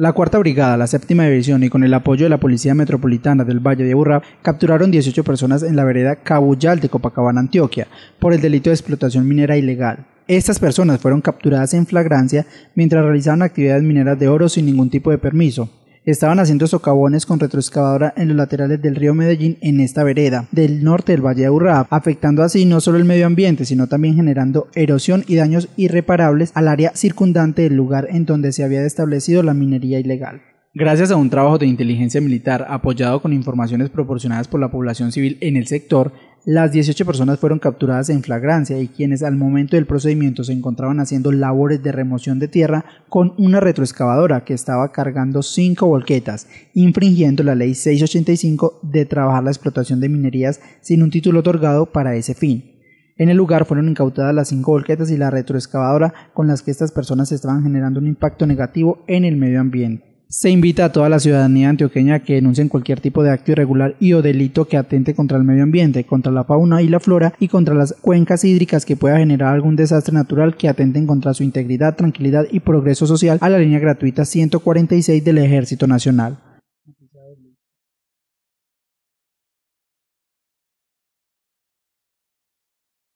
La cuarta brigada, la séptima división y con el apoyo de la Policía Metropolitana del Valle de Aburrá capturaron 18 personas en la vereda Cabuyal de Copacabana, Antioquia, por el delito de explotación minera ilegal. Estas personas fueron capturadas en flagrancia mientras realizaban actividades mineras de oro sin ningún tipo de permiso estaban haciendo socavones con retroexcavadora en los laterales del río Medellín en esta vereda del norte del Valle de afectando así no solo el medio ambiente, sino también generando erosión y daños irreparables al área circundante del lugar en donde se había establecido la minería ilegal. Gracias a un trabajo de inteligencia militar apoyado con informaciones proporcionadas por la población civil en el sector, las 18 personas fueron capturadas en flagrancia y quienes al momento del procedimiento se encontraban haciendo labores de remoción de tierra con una retroexcavadora que estaba cargando 5 volquetas, infringiendo la ley 685 de trabajar la explotación de minerías sin un título otorgado para ese fin. En el lugar fueron incautadas las 5 volquetas y la retroexcavadora con las que estas personas estaban generando un impacto negativo en el medio ambiente. Se invita a toda la ciudadanía antioqueña que denuncien cualquier tipo de acto irregular y o delito que atente contra el medio ambiente, contra la fauna y la flora y contra las cuencas hídricas que pueda generar algún desastre natural que atenten contra su integridad, tranquilidad y progreso social a la línea gratuita 146 del Ejército Nacional.